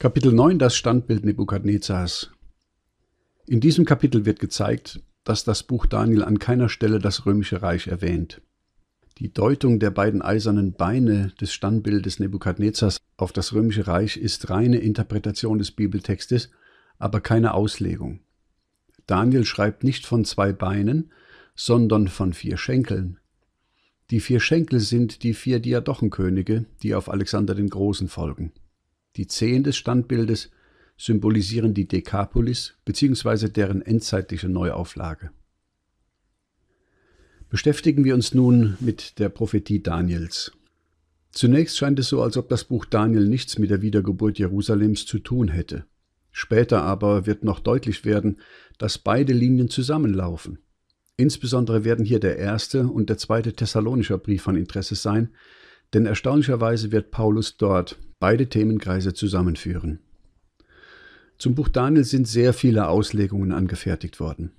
Kapitel 9 Das Standbild Nebukadnezars In diesem Kapitel wird gezeigt, dass das Buch Daniel an keiner Stelle das römische Reich erwähnt. Die Deutung der beiden eisernen Beine des Standbildes Nebukadnezars auf das römische Reich ist reine Interpretation des Bibeltextes, aber keine Auslegung. Daniel schreibt nicht von zwei Beinen, sondern von vier Schenkeln. Die vier Schenkel sind die vier Diadochenkönige, die auf Alexander den Großen folgen. Die Zehen des Standbildes symbolisieren die Dekapolis bzw. deren endzeitliche Neuauflage. Beschäftigen wir uns nun mit der Prophetie Daniels. Zunächst scheint es so, als ob das Buch Daniel nichts mit der Wiedergeburt Jerusalems zu tun hätte. Später aber wird noch deutlich werden, dass beide Linien zusammenlaufen. Insbesondere werden hier der erste und der zweite Thessalonischer Brief von Interesse sein, denn erstaunlicherweise wird Paulus dort beide Themenkreise zusammenführen. Zum Buch Daniel sind sehr viele Auslegungen angefertigt worden.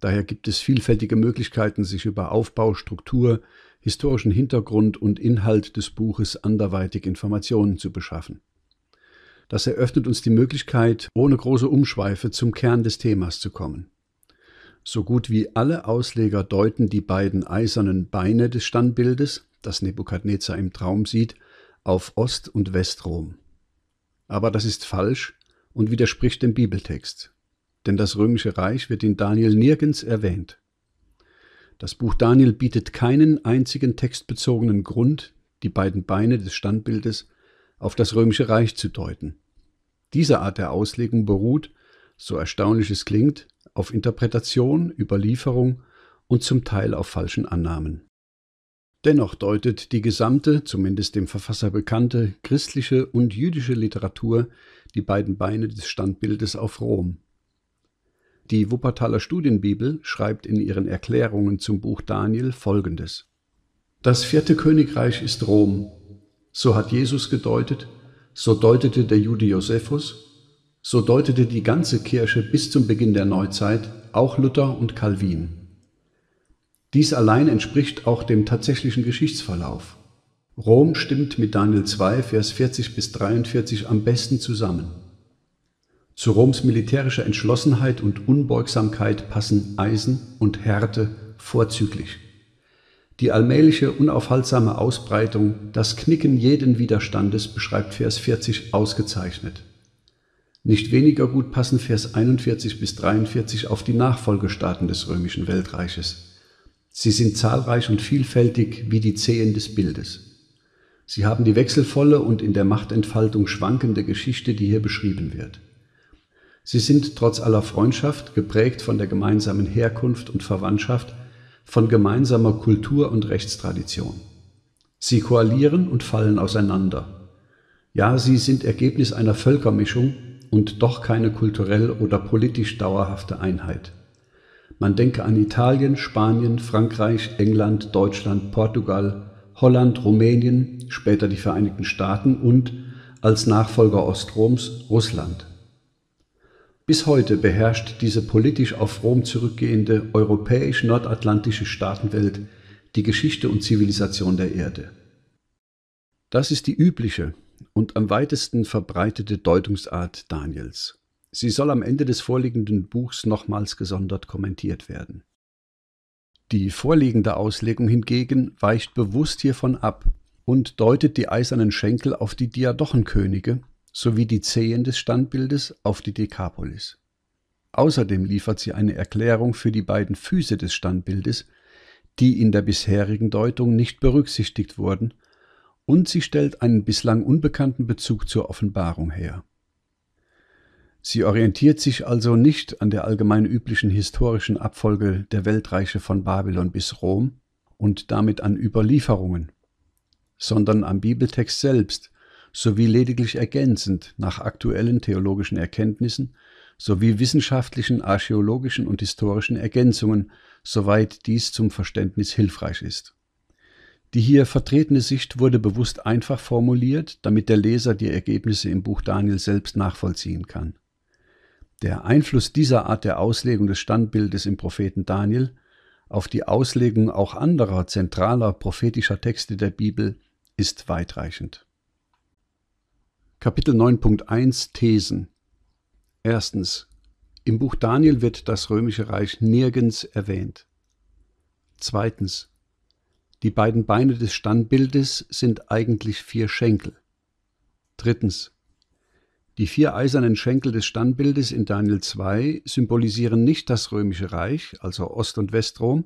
Daher gibt es vielfältige Möglichkeiten, sich über Aufbau, Struktur, historischen Hintergrund und Inhalt des Buches anderweitig Informationen zu beschaffen. Das eröffnet uns die Möglichkeit, ohne große Umschweife zum Kern des Themas zu kommen. So gut wie alle Ausleger deuten die beiden eisernen Beine des Standbildes, das Nebukadnezar im Traum sieht, auf Ost- und Westrom. Aber das ist falsch und widerspricht dem Bibeltext, denn das römische Reich wird in Daniel nirgends erwähnt. Das Buch Daniel bietet keinen einzigen textbezogenen Grund, die beiden Beine des Standbildes auf das römische Reich zu deuten. Diese Art der Auslegung beruht, so erstaunlich es klingt, auf Interpretation, Überlieferung und zum Teil auf falschen Annahmen. Dennoch deutet die gesamte, zumindest dem Verfasser bekannte, christliche und jüdische Literatur die beiden Beine des Standbildes auf Rom. Die Wuppertaler Studienbibel schreibt in ihren Erklärungen zum Buch Daniel folgendes: Das vierte Königreich ist Rom. So hat Jesus gedeutet, so deutete der Jude Josephus, so deutete die ganze Kirche bis zum Beginn der Neuzeit, auch Luther und Calvin. Dies allein entspricht auch dem tatsächlichen Geschichtsverlauf. Rom stimmt mit Daniel 2, Vers 40 bis 43 am besten zusammen. Zu Roms militärischer Entschlossenheit und Unbeugsamkeit passen Eisen und Härte vorzüglich. Die allmähliche, unaufhaltsame Ausbreitung, das Knicken jeden Widerstandes beschreibt Vers 40 ausgezeichnet. Nicht weniger gut passen Vers 41 bis 43 auf die Nachfolgestaaten des römischen Weltreiches. Sie sind zahlreich und vielfältig wie die Zehen des Bildes. Sie haben die wechselvolle und in der Machtentfaltung schwankende Geschichte, die hier beschrieben wird. Sie sind trotz aller Freundschaft geprägt von der gemeinsamen Herkunft und Verwandtschaft, von gemeinsamer Kultur und Rechtstradition. Sie koalieren und fallen auseinander. Ja, sie sind Ergebnis einer Völkermischung und doch keine kulturell oder politisch dauerhafte Einheit. Man denke an Italien, Spanien, Frankreich, England, Deutschland, Portugal, Holland, Rumänien, später die Vereinigten Staaten und als Nachfolger Ostroms Russland. Bis heute beherrscht diese politisch auf Rom zurückgehende europäisch-nordatlantische Staatenwelt die Geschichte und Zivilisation der Erde. Das ist die übliche und am weitesten verbreitete Deutungsart Daniels. Sie soll am Ende des vorliegenden Buchs nochmals gesondert kommentiert werden. Die vorliegende Auslegung hingegen weicht bewusst hiervon ab und deutet die eisernen Schenkel auf die Diadochenkönige sowie die Zehen des Standbildes auf die Dekapolis. Außerdem liefert sie eine Erklärung für die beiden Füße des Standbildes, die in der bisherigen Deutung nicht berücksichtigt wurden, und sie stellt einen bislang unbekannten Bezug zur Offenbarung her. Sie orientiert sich also nicht an der allgemein üblichen historischen Abfolge der Weltreiche von Babylon bis Rom und damit an Überlieferungen, sondern am Bibeltext selbst sowie lediglich ergänzend nach aktuellen theologischen Erkenntnissen sowie wissenschaftlichen, archäologischen und historischen Ergänzungen, soweit dies zum Verständnis hilfreich ist. Die hier vertretene Sicht wurde bewusst einfach formuliert, damit der Leser die Ergebnisse im Buch Daniel selbst nachvollziehen kann. Der Einfluss dieser Art der Auslegung des Standbildes im Propheten Daniel auf die Auslegung auch anderer zentraler prophetischer Texte der Bibel ist weitreichend. Kapitel 9.1 Thesen Erstens. Im Buch Daniel wird das römische Reich nirgends erwähnt. Zweitens. Die beiden Beine des Standbildes sind eigentlich vier Schenkel. Drittens. Die vier eisernen Schenkel des Standbildes in Daniel 2 symbolisieren nicht das römische Reich, also Ost- und Westrom,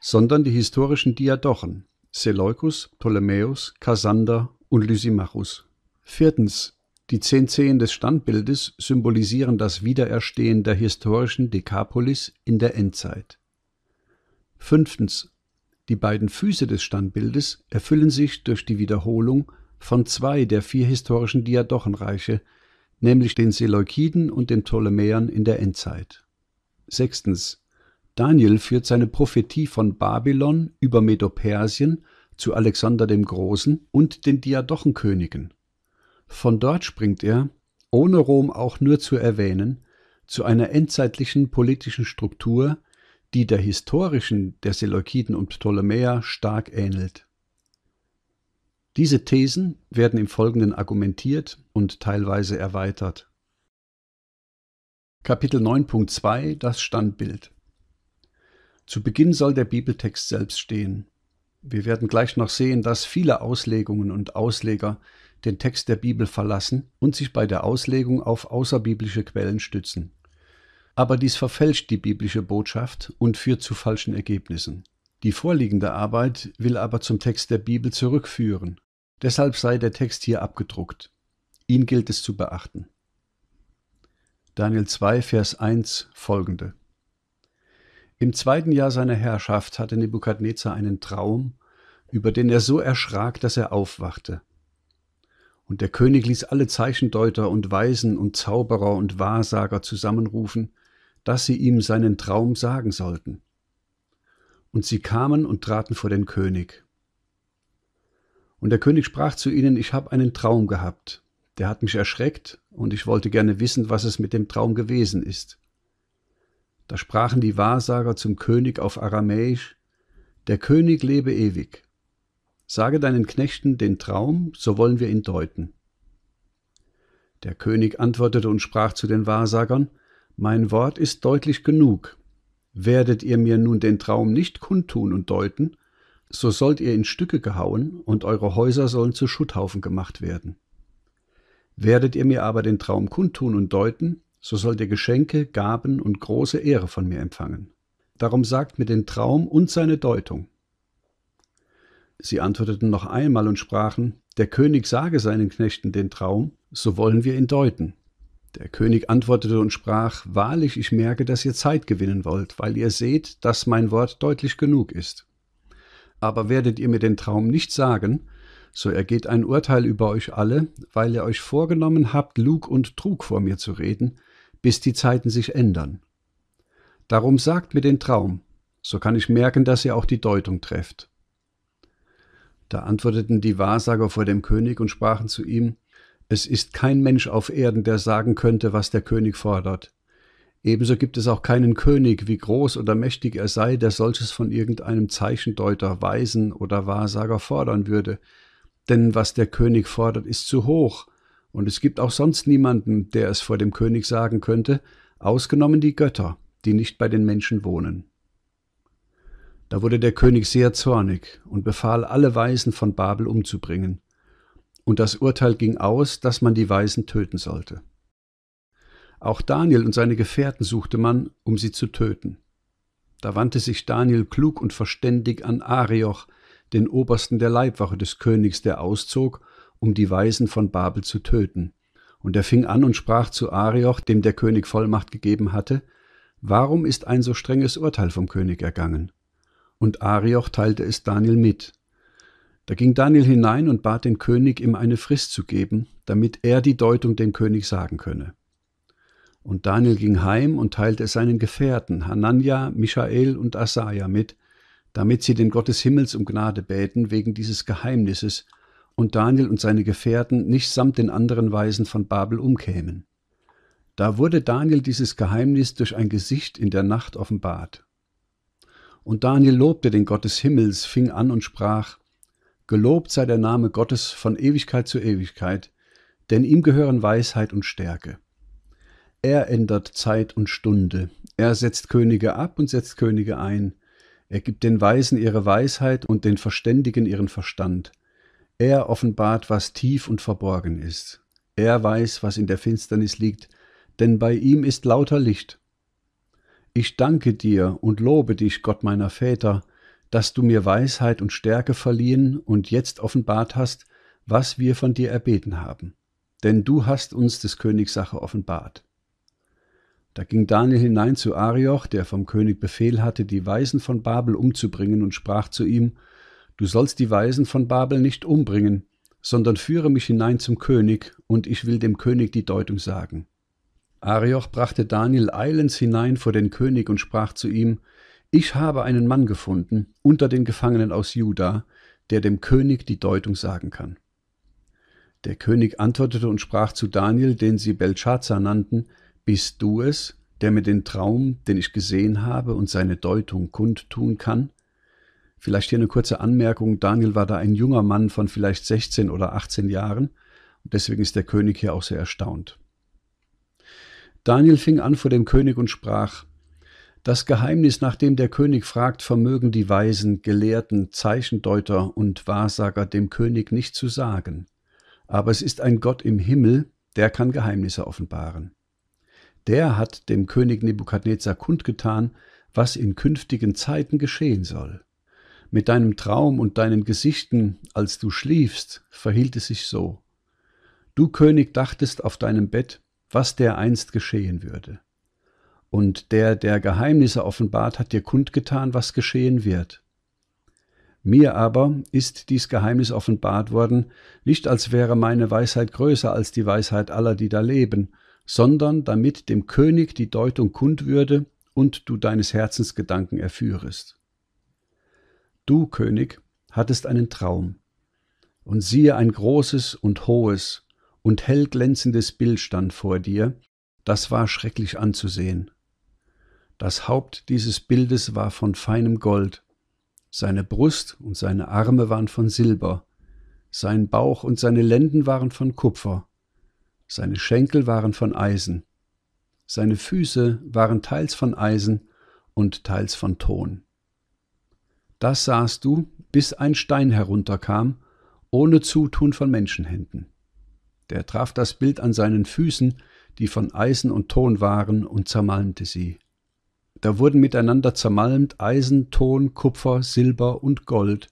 sondern die historischen Diadochen Seleukus, Ptolemäus, Kassander und Lysimachus. Viertens. Die zehn Zehen des Standbildes symbolisieren das Wiedererstehen der historischen Dekapolis in der Endzeit. Fünftens. Die beiden Füße des Standbildes erfüllen sich durch die Wiederholung von zwei der vier historischen Diadochenreiche, nämlich den Seleukiden und den Ptolemäern in der Endzeit. Sechstens. Daniel führt seine Prophetie von Babylon über Medopersien zu Alexander dem Großen und den Diadochenkönigen. Von dort springt er, ohne Rom auch nur zu erwähnen, zu einer endzeitlichen politischen Struktur, die der historischen der Seleukiden und Ptolemäer stark ähnelt. Diese Thesen werden im Folgenden argumentiert und teilweise erweitert. Kapitel 9.2 Das Standbild Zu Beginn soll der Bibeltext selbst stehen. Wir werden gleich noch sehen, dass viele Auslegungen und Ausleger den Text der Bibel verlassen und sich bei der Auslegung auf außerbiblische Quellen stützen. Aber dies verfälscht die biblische Botschaft und führt zu falschen Ergebnissen. Die vorliegende Arbeit will aber zum Text der Bibel zurückführen Deshalb sei der Text hier abgedruckt. Ihn gilt es zu beachten. Daniel 2, Vers 1 folgende. Im zweiten Jahr seiner Herrschaft hatte Nebukadnezar einen Traum, über den er so erschrak, dass er aufwachte. Und der König ließ alle Zeichendeuter und Weisen und Zauberer und Wahrsager zusammenrufen, dass sie ihm seinen Traum sagen sollten. Und sie kamen und traten vor den König. Und der König sprach zu ihnen, ich habe einen Traum gehabt. Der hat mich erschreckt, und ich wollte gerne wissen, was es mit dem Traum gewesen ist. Da sprachen die Wahrsager zum König auf Aramäisch, Der König lebe ewig. Sage deinen Knechten den Traum, so wollen wir ihn deuten. Der König antwortete und sprach zu den Wahrsagern, Mein Wort ist deutlich genug. Werdet ihr mir nun den Traum nicht kundtun und deuten, so sollt ihr in Stücke gehauen, und eure Häuser sollen zu Schutthaufen gemacht werden. Werdet ihr mir aber den Traum kundtun und deuten, so sollt ihr Geschenke, Gaben und große Ehre von mir empfangen. Darum sagt mir den Traum und seine Deutung. Sie antworteten noch einmal und sprachen, der König sage seinen Knechten den Traum, so wollen wir ihn deuten. Der König antwortete und sprach, Wahrlich, ich merke, dass ihr Zeit gewinnen wollt, weil ihr seht, dass mein Wort deutlich genug ist aber werdet ihr mir den Traum nicht sagen, so ergeht ein Urteil über euch alle, weil ihr euch vorgenommen habt, Lug und Trug vor mir zu reden, bis die Zeiten sich ändern. Darum sagt mir den Traum, so kann ich merken, dass ihr auch die Deutung trefft. Da antworteten die Wahrsager vor dem König und sprachen zu ihm, es ist kein Mensch auf Erden, der sagen könnte, was der König fordert. Ebenso gibt es auch keinen König, wie groß oder mächtig er sei, der solches von irgendeinem Zeichendeuter, Weisen oder Wahrsager fordern würde. Denn was der König fordert, ist zu hoch, und es gibt auch sonst niemanden, der es vor dem König sagen könnte, ausgenommen die Götter, die nicht bei den Menschen wohnen. Da wurde der König sehr zornig und befahl, alle Weisen von Babel umzubringen. Und das Urteil ging aus, dass man die Weisen töten sollte. Auch Daniel und seine Gefährten suchte man, um sie zu töten. Da wandte sich Daniel klug und verständig an Arioch, den Obersten der Leibwache des Königs, der auszog, um die Weisen von Babel zu töten. Und er fing an und sprach zu Arioch, dem der König Vollmacht gegeben hatte, Warum ist ein so strenges Urteil vom König ergangen? Und Arioch teilte es Daniel mit. Da ging Daniel hinein und bat den König, ihm eine Frist zu geben, damit er die Deutung dem König sagen könne. Und Daniel ging heim und teilte es seinen Gefährten, Hanania, Michael und Asaja mit, damit sie den Gott des Himmels um Gnade beten wegen dieses Geheimnisses und Daniel und seine Gefährten nicht samt den anderen Weisen von Babel umkämen. Da wurde Daniel dieses Geheimnis durch ein Gesicht in der Nacht offenbart. Und Daniel lobte den Gott des Himmels, fing an und sprach, Gelobt sei der Name Gottes von Ewigkeit zu Ewigkeit, denn ihm gehören Weisheit und Stärke. Er ändert Zeit und Stunde. Er setzt Könige ab und setzt Könige ein. Er gibt den Weisen ihre Weisheit und den Verständigen ihren Verstand. Er offenbart, was tief und verborgen ist. Er weiß, was in der Finsternis liegt, denn bei ihm ist lauter Licht. Ich danke dir und lobe dich, Gott meiner Väter, dass du mir Weisheit und Stärke verliehen und jetzt offenbart hast, was wir von dir erbeten haben. Denn du hast uns des Königs Sache offenbart. Da ging Daniel hinein zu Arioch, der vom König Befehl hatte, die Weisen von Babel umzubringen, und sprach zu ihm, Du sollst die Weisen von Babel nicht umbringen, sondern führe mich hinein zum König, und ich will dem König die Deutung sagen. Arioch brachte Daniel eilends hinein vor den König und sprach zu ihm, Ich habe einen Mann gefunden, unter den Gefangenen aus Juda, der dem König die Deutung sagen kann. Der König antwortete und sprach zu Daniel, den sie Belshazzar nannten, bist du es, der mir den Traum, den ich gesehen habe und seine Deutung kundtun kann? Vielleicht hier eine kurze Anmerkung. Daniel war da ein junger Mann von vielleicht 16 oder 18 Jahren. Und deswegen ist der König hier auch sehr erstaunt. Daniel fing an vor dem König und sprach, das Geheimnis, nach dem der König fragt, vermögen die Weisen, Gelehrten, Zeichendeuter und Wahrsager dem König nicht zu sagen. Aber es ist ein Gott im Himmel, der kann Geheimnisse offenbaren der hat dem König Nebukadnezar kundgetan, was in künftigen Zeiten geschehen soll. Mit deinem Traum und deinen Gesichten, als du schliefst, verhielt es sich so. Du, König, dachtest auf deinem Bett, was der einst geschehen würde. Und der, der Geheimnisse offenbart, hat dir kundgetan, was geschehen wird. Mir aber ist dies Geheimnis offenbart worden, nicht als wäre meine Weisheit größer als die Weisheit aller, die da leben, sondern damit dem König die Deutung kund würde und du deines Herzens Gedanken erführest. Du, König, hattest einen Traum, und siehe ein großes und hohes und hellglänzendes Bild stand vor dir, das war schrecklich anzusehen. Das Haupt dieses Bildes war von feinem Gold, seine Brust und seine Arme waren von Silber, sein Bauch und seine Lenden waren von Kupfer, seine Schenkel waren von Eisen, seine Füße waren teils von Eisen und teils von Ton. Das sahst du, bis ein Stein herunterkam, ohne Zutun von Menschenhänden. Der traf das Bild an seinen Füßen, die von Eisen und Ton waren, und zermalmte sie. Da wurden miteinander zermalmt Eisen, Ton, Kupfer, Silber und Gold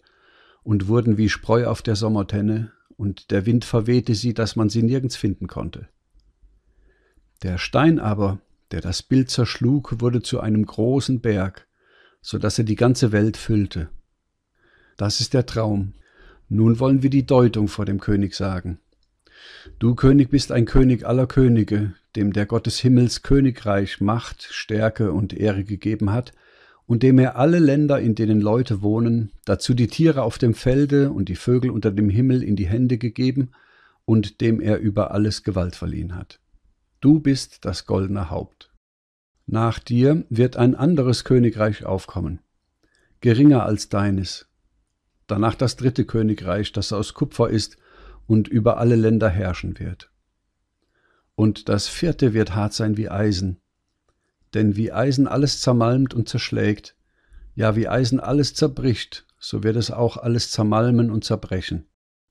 und wurden wie Spreu auf der Sommertenne und der Wind verwehte sie, dass man sie nirgends finden konnte. Der Stein aber, der das Bild zerschlug, wurde zu einem großen Berg, so dass er die ganze Welt füllte. Das ist der Traum. Nun wollen wir die Deutung vor dem König sagen. Du König bist ein König aller Könige, dem der Gott des Himmels Königreich, Macht, Stärke und Ehre gegeben hat, und dem er alle Länder, in denen Leute wohnen, dazu die Tiere auf dem Felde und die Vögel unter dem Himmel in die Hände gegeben und dem er über alles Gewalt verliehen hat. Du bist das goldene Haupt. Nach dir wird ein anderes Königreich aufkommen, geringer als deines. Danach das dritte Königreich, das aus Kupfer ist und über alle Länder herrschen wird. Und das vierte wird hart sein wie Eisen, denn wie Eisen alles zermalmt und zerschlägt, ja wie Eisen alles zerbricht, so wird es auch alles zermalmen und zerbrechen.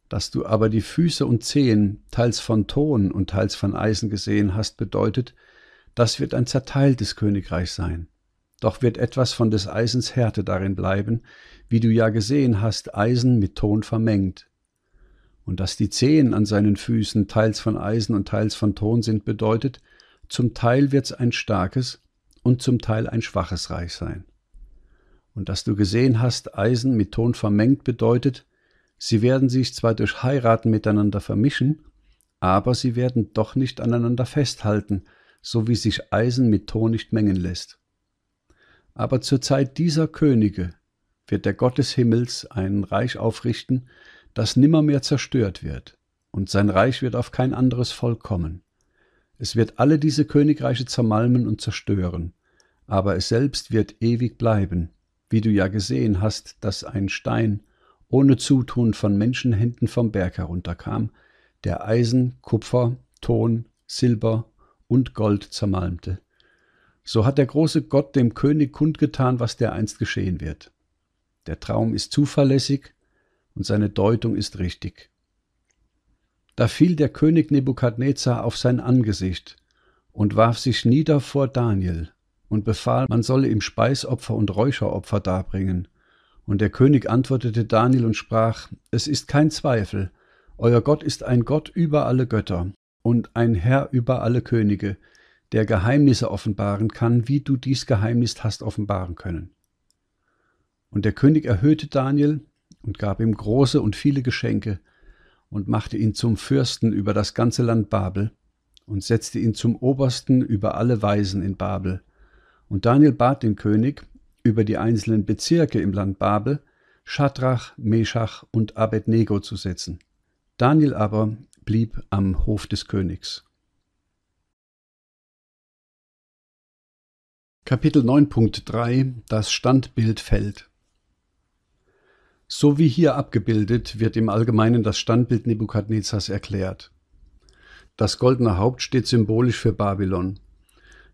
Dass du aber die Füße und Zehen teils von Ton und teils von Eisen gesehen hast, bedeutet, das wird ein zerteiltes Königreich sein. Doch wird etwas von des Eisens Härte darin bleiben, wie du ja gesehen hast, Eisen mit Ton vermengt. Und dass die Zehen an seinen Füßen teils von Eisen und teils von Ton sind, bedeutet, zum Teil wird's ein starkes, und zum Teil ein schwaches Reich sein. Und dass du gesehen hast, Eisen mit Ton vermengt bedeutet, sie werden sich zwar durch Heiraten miteinander vermischen, aber sie werden doch nicht aneinander festhalten, so wie sich Eisen mit Ton nicht mengen lässt. Aber zur Zeit dieser Könige wird der Gott des Himmels ein Reich aufrichten, das nimmermehr zerstört wird, und sein Reich wird auf kein anderes Volk kommen. Es wird alle diese Königreiche zermalmen und zerstören, aber es selbst wird ewig bleiben, wie du ja gesehen hast, dass ein Stein ohne Zutun von Menschenhänden vom Berg herunterkam, der Eisen, Kupfer, Ton, Silber und Gold zermalmte. So hat der große Gott dem König kundgetan, was dereinst geschehen wird. Der Traum ist zuverlässig und seine Deutung ist richtig da fiel der König Nebukadnezar auf sein Angesicht und warf sich nieder vor Daniel und befahl, man solle ihm Speisopfer und Räucheropfer darbringen. Und der König antwortete Daniel und sprach, Es ist kein Zweifel, euer Gott ist ein Gott über alle Götter und ein Herr über alle Könige, der Geheimnisse offenbaren kann, wie du dies Geheimnis hast offenbaren können. Und der König erhöhte Daniel und gab ihm große und viele Geschenke, und machte ihn zum Fürsten über das ganze Land Babel und setzte ihn zum Obersten über alle Weisen in Babel. Und Daniel bat den König über die einzelnen Bezirke im Land Babel, Schadrach, Meschach und Abednego zu setzen. Daniel aber blieb am Hof des Königs. Kapitel 9.3 Das Standbild fällt so wie hier abgebildet, wird im Allgemeinen das Standbild Nebukadnezars erklärt. Das goldene Haupt steht symbolisch für Babylon.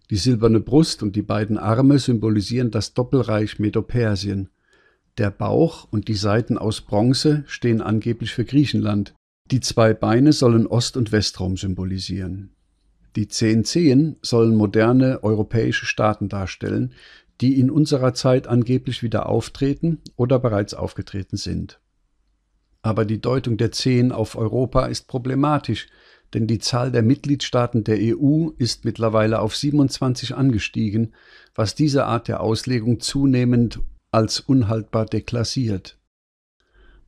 Die silberne Brust und die beiden Arme symbolisieren das Doppelreich Medopersien. Der Bauch und die Seiten aus Bronze stehen angeblich für Griechenland. Die zwei Beine sollen Ost- und Westraum symbolisieren. Die zehn Zehen sollen moderne europäische Staaten darstellen, die in unserer Zeit angeblich wieder auftreten oder bereits aufgetreten sind. Aber die Deutung der Zehen auf Europa ist problematisch, denn die Zahl der Mitgliedstaaten der EU ist mittlerweile auf 27 angestiegen, was diese Art der Auslegung zunehmend als unhaltbar deklassiert.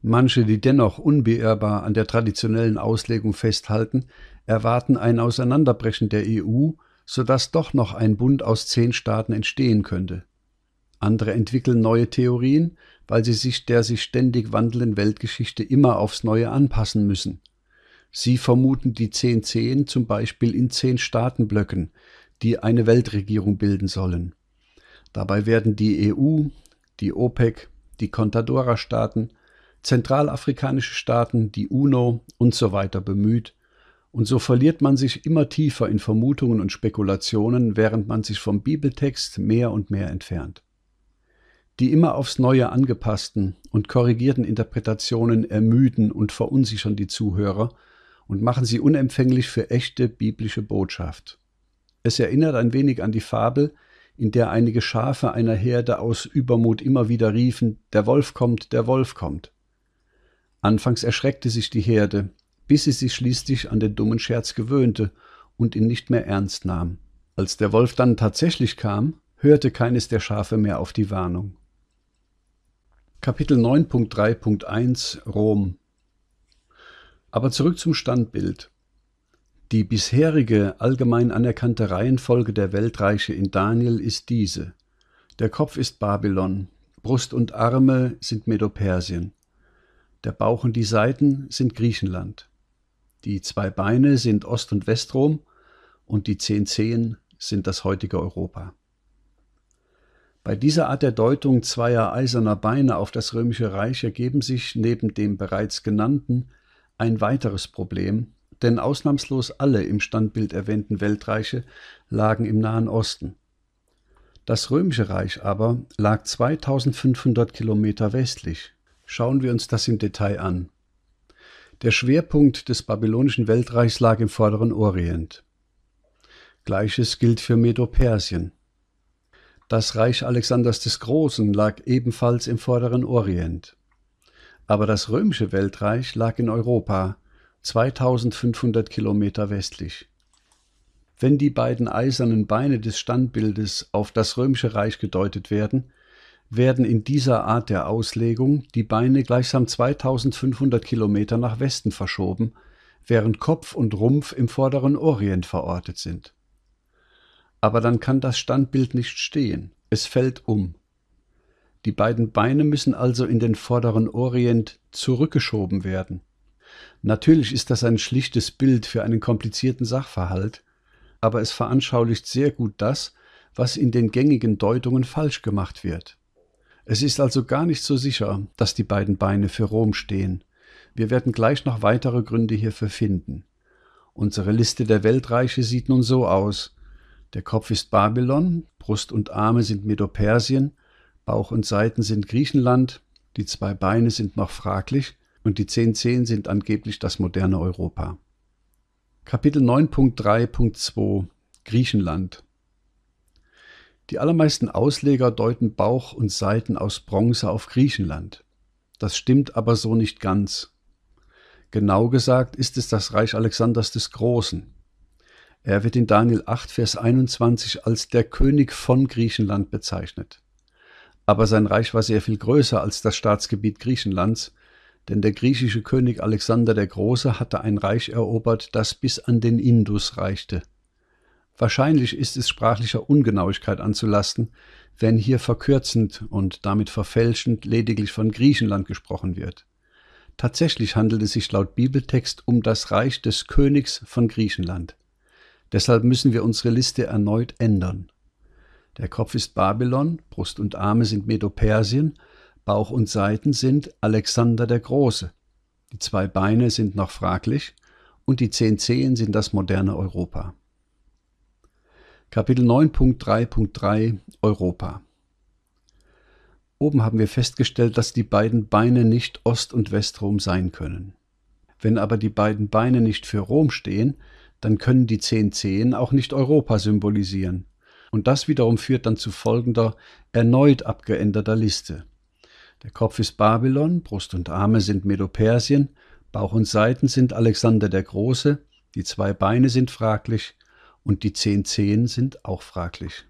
Manche, die dennoch unbeirrbar an der traditionellen Auslegung festhalten, erwarten ein Auseinanderbrechen der EU sodass doch noch ein Bund aus zehn Staaten entstehen könnte. Andere entwickeln neue Theorien, weil sie sich der sich ständig wandelnden Weltgeschichte immer aufs Neue anpassen müssen. Sie vermuten die zehn Zehen zum Beispiel in zehn Staatenblöcken, die eine Weltregierung bilden sollen. Dabei werden die EU, die OPEC, die Contadora-Staaten, zentralafrikanische Staaten, die UNO und so weiter bemüht, und so verliert man sich immer tiefer in Vermutungen und Spekulationen, während man sich vom Bibeltext mehr und mehr entfernt. Die immer aufs Neue angepassten und korrigierten Interpretationen ermüden und verunsichern die Zuhörer und machen sie unempfänglich für echte biblische Botschaft. Es erinnert ein wenig an die Fabel, in der einige Schafe einer Herde aus Übermut immer wieder riefen, der Wolf kommt, der Wolf kommt. Anfangs erschreckte sich die Herde, bis sie sich schließlich an den dummen Scherz gewöhnte und ihn nicht mehr ernst nahm. Als der Wolf dann tatsächlich kam, hörte keines der Schafe mehr auf die Warnung. Kapitel 9.3.1 Rom Aber zurück zum Standbild. Die bisherige allgemein anerkannte Reihenfolge der Weltreiche in Daniel ist diese. Der Kopf ist Babylon, Brust und Arme sind Medopersien, der Bauch und die Seiten sind Griechenland, die zwei Beine sind Ost- und Westrom und die zehn Zehen sind das heutige Europa. Bei dieser Art der Deutung zweier eiserner Beine auf das römische Reich ergeben sich neben dem bereits genannten ein weiteres Problem, denn ausnahmslos alle im Standbild erwähnten Weltreiche lagen im Nahen Osten. Das römische Reich aber lag 2500 Kilometer westlich. Schauen wir uns das im Detail an. Der Schwerpunkt des babylonischen Weltreichs lag im Vorderen Orient. Gleiches gilt für Medopersien. Das Reich Alexanders des Großen lag ebenfalls im Vorderen Orient. Aber das römische Weltreich lag in Europa, 2500 Kilometer westlich. Wenn die beiden eisernen Beine des Standbildes auf das römische Reich gedeutet werden, werden in dieser Art der Auslegung die Beine gleichsam 2500 Kilometer nach Westen verschoben, während Kopf und Rumpf im vorderen Orient verortet sind. Aber dann kann das Standbild nicht stehen, es fällt um. Die beiden Beine müssen also in den vorderen Orient zurückgeschoben werden. Natürlich ist das ein schlichtes Bild für einen komplizierten Sachverhalt, aber es veranschaulicht sehr gut das, was in den gängigen Deutungen falsch gemacht wird. Es ist also gar nicht so sicher, dass die beiden Beine für Rom stehen. Wir werden gleich noch weitere Gründe hierfür finden. Unsere Liste der Weltreiche sieht nun so aus. Der Kopf ist Babylon, Brust und Arme sind Medopersien, Bauch und Seiten sind Griechenland, die zwei Beine sind noch fraglich und die zehn Zehen sind angeblich das moderne Europa. Kapitel 9.3.2 Griechenland die allermeisten Ausleger deuten Bauch und Seiten aus Bronze auf Griechenland. Das stimmt aber so nicht ganz. Genau gesagt ist es das Reich Alexanders des Großen. Er wird in Daniel 8, Vers 21 als der König von Griechenland bezeichnet. Aber sein Reich war sehr viel größer als das Staatsgebiet Griechenlands, denn der griechische König Alexander der Große hatte ein Reich erobert, das bis an den Indus reichte. Wahrscheinlich ist es sprachlicher Ungenauigkeit anzulasten, wenn hier verkürzend und damit verfälschend lediglich von Griechenland gesprochen wird. Tatsächlich handelt es sich laut Bibeltext um das Reich des Königs von Griechenland. Deshalb müssen wir unsere Liste erneut ändern. Der Kopf ist Babylon, Brust und Arme sind Medopersien, Bauch und Seiten sind Alexander der Große. Die zwei Beine sind noch fraglich und die zehn Zehen sind das moderne Europa. Kapitel 9.3.3 Europa Oben haben wir festgestellt, dass die beiden Beine nicht Ost- und Westrom sein können. Wenn aber die beiden Beine nicht für Rom stehen, dann können die zehn Zehen auch nicht Europa symbolisieren. Und das wiederum führt dann zu folgender, erneut abgeänderter Liste. Der Kopf ist Babylon, Brust und Arme sind Medopersien, Bauch und Seiten sind Alexander der Große, die zwei Beine sind fraglich, und die zehn Zehen sind auch fraglich.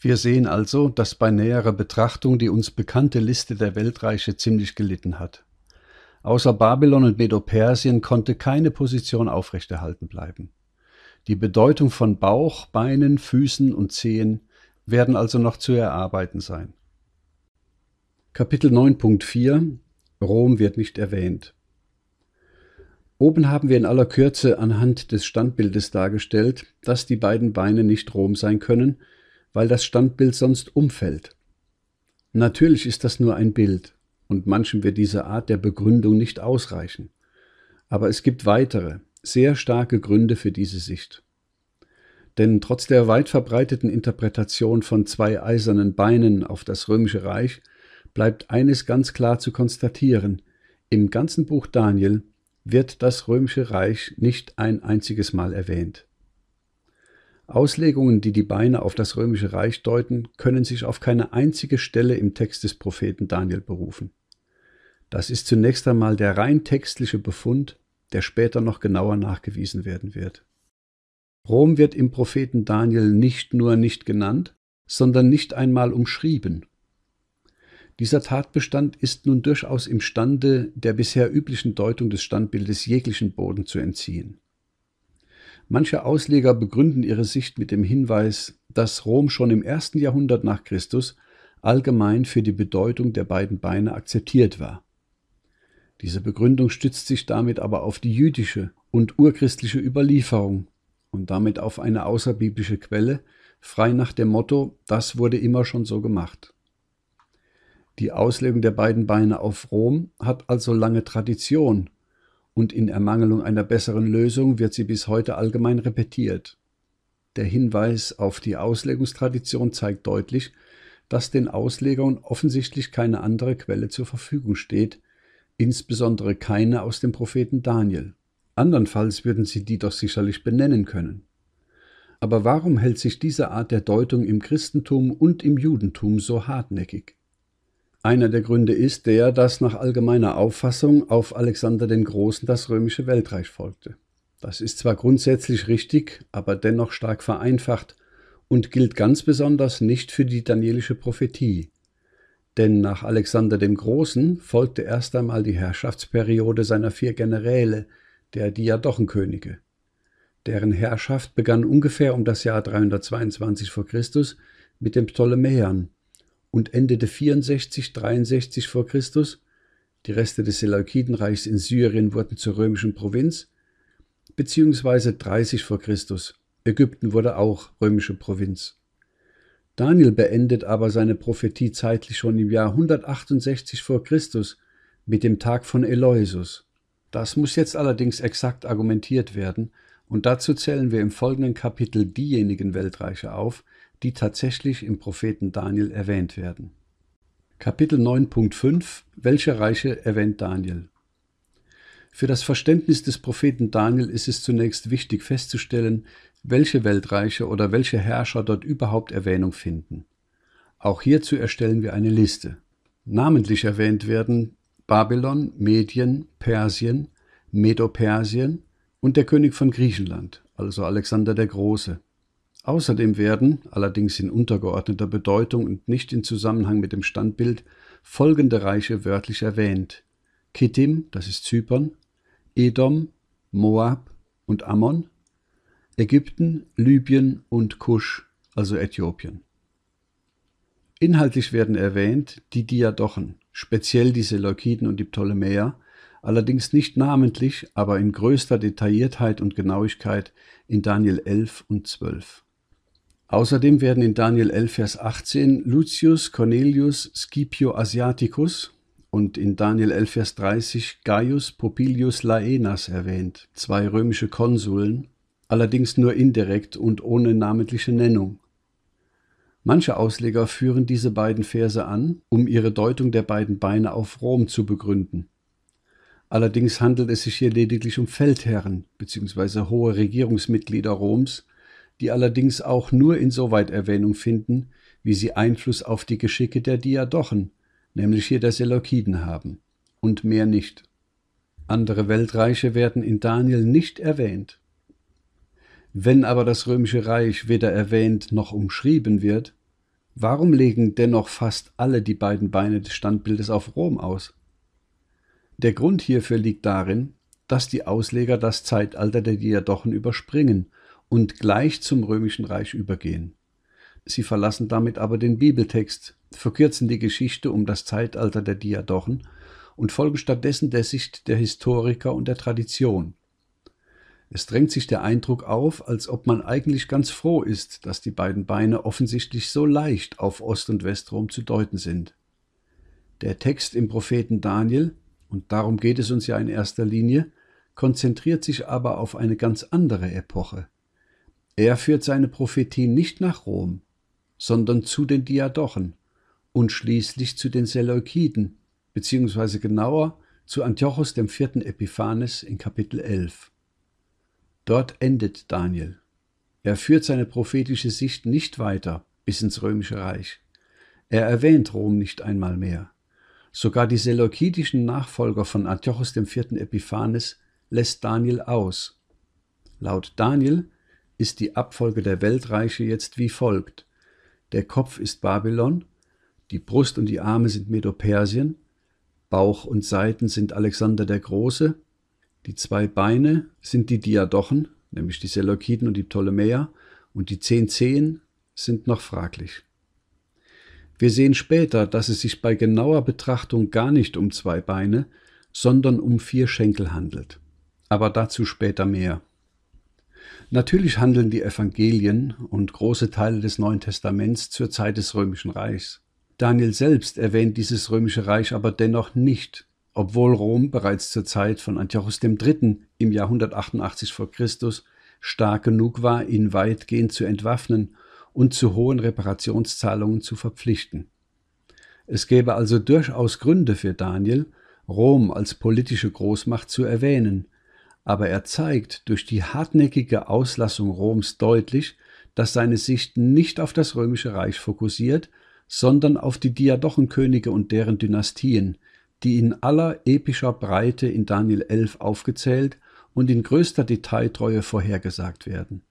Wir sehen also, dass bei näherer Betrachtung die uns bekannte Liste der Weltreiche ziemlich gelitten hat. Außer Babylon und Medopersien konnte keine Position aufrechterhalten bleiben. Die Bedeutung von Bauch, Beinen, Füßen und Zehen werden also noch zu erarbeiten sein. Kapitel 9.4 Rom wird nicht erwähnt. Oben haben wir in aller Kürze anhand des Standbildes dargestellt, dass die beiden Beine nicht Rom sein können, weil das Standbild sonst umfällt. Natürlich ist das nur ein Bild und manchem wird diese Art der Begründung nicht ausreichen. Aber es gibt weitere, sehr starke Gründe für diese Sicht. Denn trotz der weit verbreiteten Interpretation von zwei eisernen Beinen auf das römische Reich bleibt eines ganz klar zu konstatieren. Im ganzen Buch Daniel wird das römische Reich nicht ein einziges Mal erwähnt. Auslegungen, die die Beine auf das römische Reich deuten, können sich auf keine einzige Stelle im Text des Propheten Daniel berufen. Das ist zunächst einmal der rein textliche Befund, der später noch genauer nachgewiesen werden wird. Rom wird im Propheten Daniel nicht nur nicht genannt, sondern nicht einmal umschrieben. Dieser Tatbestand ist nun durchaus imstande, der bisher üblichen Deutung des Standbildes jeglichen Boden zu entziehen. Manche Ausleger begründen ihre Sicht mit dem Hinweis, dass Rom schon im ersten Jahrhundert nach Christus allgemein für die Bedeutung der beiden Beine akzeptiert war. Diese Begründung stützt sich damit aber auf die jüdische und urchristliche Überlieferung und damit auf eine außerbiblische Quelle, frei nach dem Motto, das wurde immer schon so gemacht. Die Auslegung der beiden Beine auf Rom hat also lange Tradition und in Ermangelung einer besseren Lösung wird sie bis heute allgemein repetiert. Der Hinweis auf die Auslegungstradition zeigt deutlich, dass den Auslegern offensichtlich keine andere Quelle zur Verfügung steht, insbesondere keine aus dem Propheten Daniel. Andernfalls würden sie die doch sicherlich benennen können. Aber warum hält sich diese Art der Deutung im Christentum und im Judentum so hartnäckig? Einer der Gründe ist der, dass nach allgemeiner Auffassung auf Alexander den Großen das römische Weltreich folgte. Das ist zwar grundsätzlich richtig, aber dennoch stark vereinfacht und gilt ganz besonders nicht für die danielische Prophetie. Denn nach Alexander dem Großen folgte erst einmal die Herrschaftsperiode seiner vier Generäle, der Diadochenkönige. Deren Herrschaft begann ungefähr um das Jahr 322 v. Chr. mit den Ptolemäern, und endete 64, 63 vor Christus. Die Reste des Seleukidenreichs in Syrien wurden zur römischen Provinz, beziehungsweise 30 vor Christus. Ägypten wurde auch römische Provinz. Daniel beendet aber seine Prophetie zeitlich schon im Jahr 168 vor Christus mit dem Tag von Eloisus. Das muss jetzt allerdings exakt argumentiert werden, und dazu zählen wir im folgenden Kapitel diejenigen Weltreiche auf, die tatsächlich im Propheten Daniel erwähnt werden. Kapitel 9.5 Welche Reiche erwähnt Daniel? Für das Verständnis des Propheten Daniel ist es zunächst wichtig festzustellen, welche Weltreiche oder welche Herrscher dort überhaupt Erwähnung finden. Auch hierzu erstellen wir eine Liste. Namentlich erwähnt werden Babylon, Medien, Persien, Medopersien und der König von Griechenland, also Alexander der Große. Außerdem werden, allerdings in untergeordneter Bedeutung und nicht in Zusammenhang mit dem Standbild, folgende Reiche wörtlich erwähnt. Kittim, das ist Zypern, Edom, Moab und Ammon, Ägypten, Libyen und Kusch, also Äthiopien. Inhaltlich werden erwähnt die Diadochen, speziell die Seleukiden und die Ptolemäer, allerdings nicht namentlich, aber in größter Detailliertheit und Genauigkeit in Daniel 11 und 12. Außerdem werden in Daniel 11, Vers 18 Lucius Cornelius Scipio Asiaticus und in Daniel 11, Vers 30 Gaius Popilius Laenas erwähnt, zwei römische Konsuln, allerdings nur indirekt und ohne namentliche Nennung. Manche Ausleger führen diese beiden Verse an, um ihre Deutung der beiden Beine auf Rom zu begründen. Allerdings handelt es sich hier lediglich um Feldherren bzw. hohe Regierungsmitglieder Roms, die allerdings auch nur insoweit Erwähnung finden, wie sie Einfluss auf die Geschicke der Diadochen, nämlich hier der Seleukiden haben, und mehr nicht. Andere Weltreiche werden in Daniel nicht erwähnt. Wenn aber das römische Reich weder erwähnt noch umschrieben wird, warum legen dennoch fast alle die beiden Beine des Standbildes auf Rom aus? Der Grund hierfür liegt darin, dass die Ausleger das Zeitalter der Diadochen überspringen und gleich zum römischen Reich übergehen. Sie verlassen damit aber den Bibeltext, verkürzen die Geschichte um das Zeitalter der Diadochen und folgen stattdessen der Sicht der Historiker und der Tradition. Es drängt sich der Eindruck auf, als ob man eigentlich ganz froh ist, dass die beiden Beine offensichtlich so leicht auf Ost- und Westrom zu deuten sind. Der Text im Propheten Daniel, und darum geht es uns ja in erster Linie, konzentriert sich aber auf eine ganz andere Epoche. Er führt seine Prophetie nicht nach Rom, sondern zu den Diadochen und schließlich zu den Seleukiden, beziehungsweise genauer zu Antiochus dem vierten Epiphanes in Kapitel 11. Dort endet Daniel. Er führt seine prophetische Sicht nicht weiter bis ins römische Reich. Er erwähnt Rom nicht einmal mehr. Sogar die seleukidischen Nachfolger von Antiochus dem vierten Epiphanes lässt Daniel aus. Laut Daniel ist die Abfolge der Weltreiche jetzt wie folgt. Der Kopf ist Babylon, die Brust und die Arme sind Medopersien, Bauch und Seiten sind Alexander der Große, die zwei Beine sind die Diadochen, nämlich die Seleukiden und die Ptolemäer, und die zehn Zehen sind noch fraglich. Wir sehen später, dass es sich bei genauer Betrachtung gar nicht um zwei Beine, sondern um vier Schenkel handelt. Aber dazu später mehr. Natürlich handeln die Evangelien und große Teile des Neuen Testaments zur Zeit des Römischen Reichs. Daniel selbst erwähnt dieses Römische Reich aber dennoch nicht, obwohl Rom bereits zur Zeit von Antiochus III. im Jahr 188 v. Chr. stark genug war, ihn weitgehend zu entwaffnen und zu hohen Reparationszahlungen zu verpflichten. Es gäbe also durchaus Gründe für Daniel, Rom als politische Großmacht zu erwähnen, aber er zeigt durch die hartnäckige Auslassung Roms deutlich, dass seine Sicht nicht auf das römische Reich fokussiert, sondern auf die Diadochenkönige und deren Dynastien, die in aller epischer Breite in Daniel 11 aufgezählt und in größter Detailtreue vorhergesagt werden.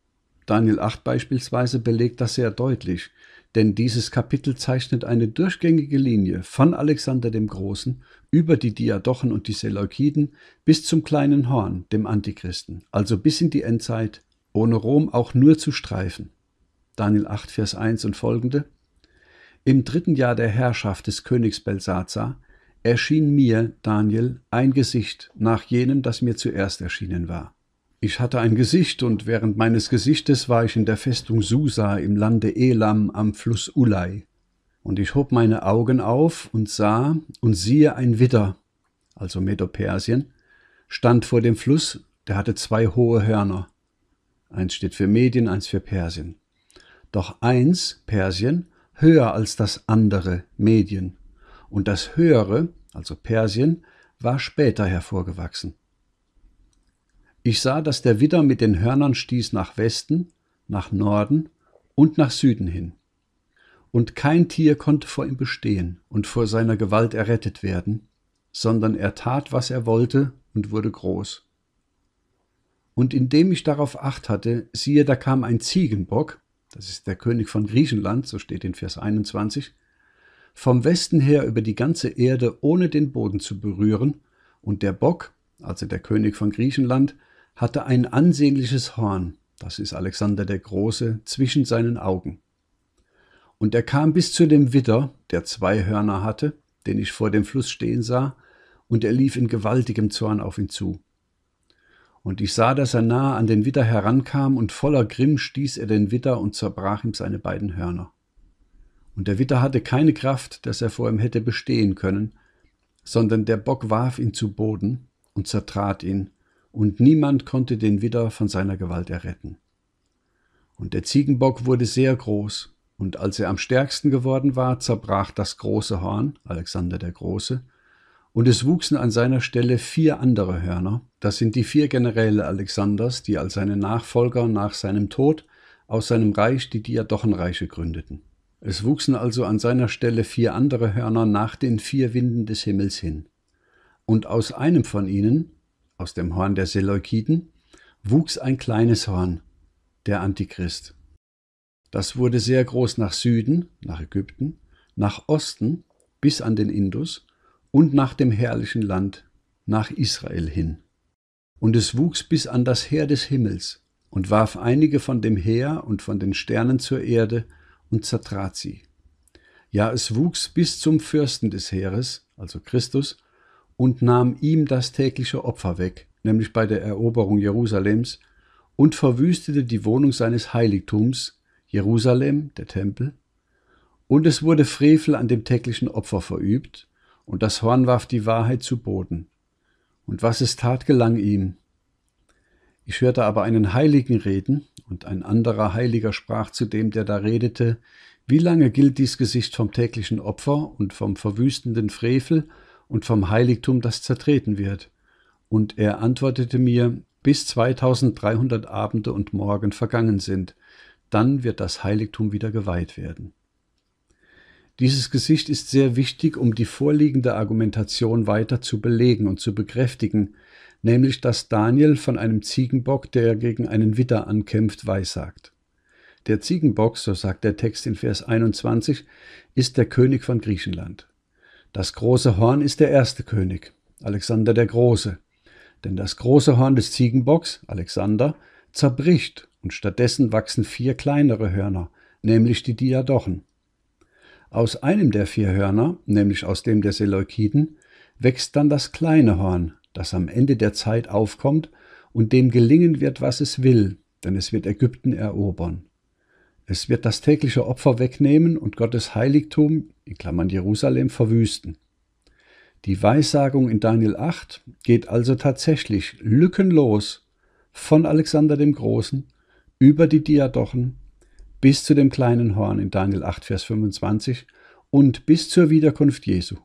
Daniel 8 beispielsweise belegt das sehr deutlich, denn dieses Kapitel zeichnet eine durchgängige Linie von Alexander dem Großen über die Diadochen und die Seleukiden bis zum kleinen Horn, dem Antichristen, also bis in die Endzeit, ohne Rom auch nur zu streifen. Daniel 8, Vers 1 und folgende. Im dritten Jahr der Herrschaft des Königs Belsazar erschien mir, Daniel, ein Gesicht nach jenem, das mir zuerst erschienen war. Ich hatte ein Gesicht, und während meines Gesichtes war ich in der Festung Susa im Lande Elam am Fluss Ulai. Und ich hob meine Augen auf und sah und siehe ein Widder, also Medopersien, stand vor dem Fluss, der hatte zwei hohe Hörner. Eins steht für Medien, eins für Persien. Doch eins, Persien, höher als das andere, Medien. Und das höhere, also Persien, war später hervorgewachsen. Ich sah, dass der Widder mit den Hörnern stieß nach Westen, nach Norden und nach Süden hin. Und kein Tier konnte vor ihm bestehen und vor seiner Gewalt errettet werden, sondern er tat, was er wollte und wurde groß. Und indem ich darauf acht hatte, siehe, da kam ein Ziegenbock, das ist der König von Griechenland, so steht in Vers 21, vom Westen her über die ganze Erde, ohne den Boden zu berühren, und der Bock, also der König von Griechenland, hatte ein ansehnliches Horn, das ist Alexander der Große, zwischen seinen Augen. Und er kam bis zu dem Widder, der zwei Hörner hatte, den ich vor dem Fluss stehen sah, und er lief in gewaltigem Zorn auf ihn zu. Und ich sah, dass er nahe an den Widder herankam, und voller Grimm stieß er den Widder und zerbrach ihm seine beiden Hörner. Und der Witter hatte keine Kraft, dass er vor ihm hätte bestehen können, sondern der Bock warf ihn zu Boden und zertrat ihn, und niemand konnte den Widder von seiner Gewalt erretten. Und der Ziegenbock wurde sehr groß, und als er am stärksten geworden war, zerbrach das große Horn, Alexander der Große, und es wuchsen an seiner Stelle vier andere Hörner. Das sind die vier Generäle Alexanders, die als seine Nachfolger nach seinem Tod aus seinem Reich die Diadochenreiche gründeten. Es wuchsen also an seiner Stelle vier andere Hörner nach den vier Winden des Himmels hin. Und aus einem von ihnen, aus dem Horn der Seleukiden, wuchs ein kleines Horn, der Antichrist. Das wurde sehr groß nach Süden, nach Ägypten, nach Osten bis an den Indus und nach dem herrlichen Land, nach Israel hin. Und es wuchs bis an das Heer des Himmels und warf einige von dem Heer und von den Sternen zur Erde und zertrat sie. Ja, es wuchs bis zum Fürsten des Heeres, also Christus, und nahm ihm das tägliche Opfer weg, nämlich bei der Eroberung Jerusalems, und verwüstete die Wohnung seines Heiligtums, Jerusalem, der Tempel. Und es wurde Frevel an dem täglichen Opfer verübt, und das Horn warf die Wahrheit zu Boden. Und was es tat, gelang ihm. Ich hörte aber einen Heiligen reden, und ein anderer Heiliger sprach zu dem, der da redete, wie lange gilt dies Gesicht vom täglichen Opfer und vom verwüstenden Frevel und vom Heiligtum, das zertreten wird? Und er antwortete mir, bis 2300 Abende und Morgen vergangen sind, dann wird das Heiligtum wieder geweiht werden. Dieses Gesicht ist sehr wichtig, um die vorliegende Argumentation weiter zu belegen und zu bekräftigen, nämlich dass Daniel von einem Ziegenbock, der gegen einen Witter ankämpft, weissagt. Der Ziegenbock, so sagt der Text in Vers 21, ist der König von Griechenland. Das große Horn ist der erste König, Alexander der Große. Denn das große Horn des Ziegenbocks, Alexander, zerbricht und stattdessen wachsen vier kleinere Hörner, nämlich die Diadochen. Aus einem der vier Hörner, nämlich aus dem der Seleukiden, wächst dann das kleine Horn, das am Ende der Zeit aufkommt und dem gelingen wird, was es will, denn es wird Ägypten erobern. Es wird das tägliche Opfer wegnehmen und Gottes Heiligtum, in Klammern Jerusalem, verwüsten. Die Weissagung in Daniel 8 geht also tatsächlich lückenlos von Alexander dem Großen über die Diadochen bis zu dem kleinen Horn in Daniel 8, Vers 25 und bis zur Wiederkunft Jesu.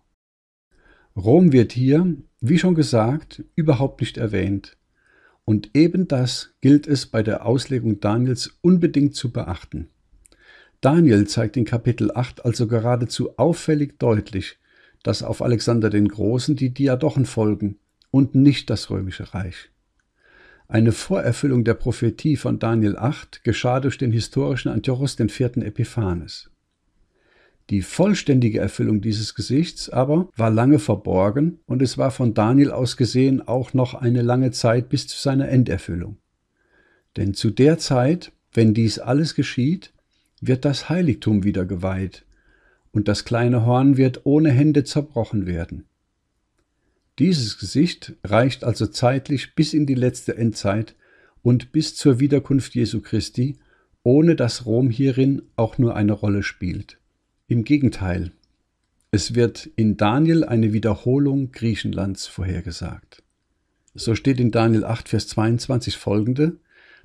Rom wird hier, wie schon gesagt, überhaupt nicht erwähnt. Und eben das gilt es bei der Auslegung Daniels unbedingt zu beachten. Daniel zeigt in Kapitel 8 also geradezu auffällig deutlich, dass auf Alexander den Großen die Diadochen folgen und nicht das römische Reich. Eine Vorerfüllung der Prophetie von Daniel 8 geschah durch den historischen Antiochos IV. Epiphanes. Die vollständige Erfüllung dieses Gesichts aber war lange verborgen und es war von Daniel aus gesehen auch noch eine lange Zeit bis zu seiner Enderfüllung. Denn zu der Zeit, wenn dies alles geschieht, wird das Heiligtum wieder geweiht und das kleine Horn wird ohne Hände zerbrochen werden. Dieses Gesicht reicht also zeitlich bis in die letzte Endzeit und bis zur Wiederkunft Jesu Christi, ohne dass Rom hierin auch nur eine Rolle spielt. Im Gegenteil, es wird in Daniel eine Wiederholung Griechenlands vorhergesagt. So steht in Daniel 8, Vers 22 folgende,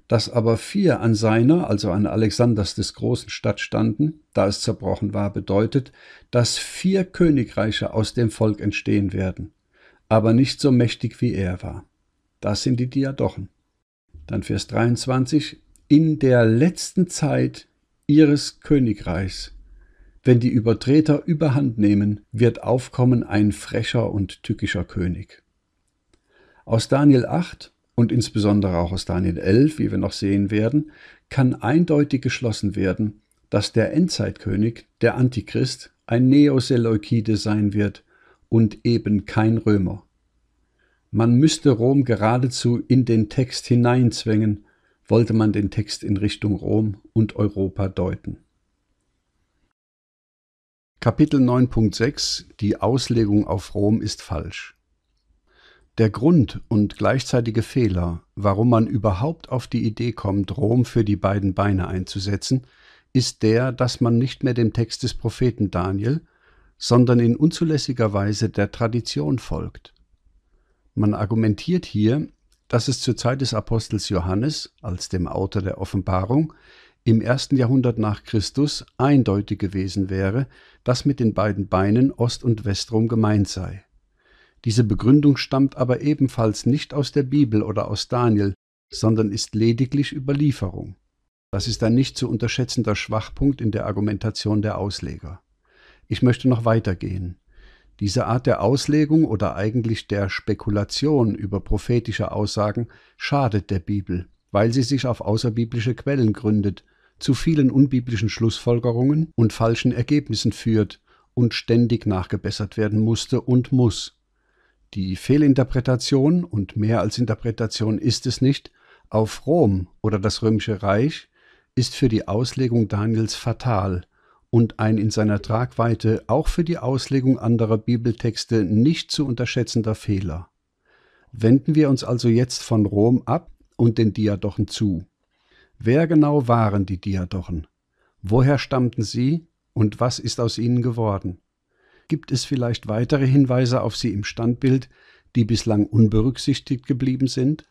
dass aber vier an seiner, also an Alexanders des großen Stadt standen, da es zerbrochen war, bedeutet, dass vier Königreiche aus dem Volk entstehen werden aber nicht so mächtig wie er war. Das sind die Diadochen. Dann Vers 23. In der letzten Zeit ihres Königreichs, wenn die Übertreter überhand nehmen, wird aufkommen ein frecher und tückischer König. Aus Daniel 8 und insbesondere auch aus Daniel 11, wie wir noch sehen werden, kann eindeutig geschlossen werden, dass der Endzeitkönig, der Antichrist, ein Neoseleukides sein wird, und eben kein Römer. Man müsste Rom geradezu in den Text hineinzwängen, wollte man den Text in Richtung Rom und Europa deuten. Kapitel 9.6 Die Auslegung auf Rom ist falsch. Der Grund und gleichzeitige Fehler, warum man überhaupt auf die Idee kommt, Rom für die beiden Beine einzusetzen, ist der, dass man nicht mehr dem Text des Propheten Daniel, sondern in unzulässiger Weise der Tradition folgt. Man argumentiert hier, dass es zur Zeit des Apostels Johannes, als dem Autor der Offenbarung, im ersten Jahrhundert nach Christus eindeutig gewesen wäre, dass mit den beiden Beinen Ost und Westrom gemeint sei. Diese Begründung stammt aber ebenfalls nicht aus der Bibel oder aus Daniel, sondern ist lediglich Überlieferung. Das ist ein nicht zu unterschätzender Schwachpunkt in der Argumentation der Ausleger. Ich möchte noch weitergehen. Diese Art der Auslegung oder eigentlich der Spekulation über prophetische Aussagen schadet der Bibel, weil sie sich auf außerbiblische Quellen gründet, zu vielen unbiblischen Schlussfolgerungen und falschen Ergebnissen führt und ständig nachgebessert werden musste und muss. Die Fehlinterpretation und mehr als Interpretation ist es nicht, auf Rom oder das römische Reich ist für die Auslegung Daniels fatal, und ein in seiner Tragweite auch für die Auslegung anderer Bibeltexte nicht zu unterschätzender Fehler. Wenden wir uns also jetzt von Rom ab und den Diadochen zu. Wer genau waren die Diadochen? Woher stammten sie und was ist aus ihnen geworden? Gibt es vielleicht weitere Hinweise auf sie im Standbild, die bislang unberücksichtigt geblieben sind?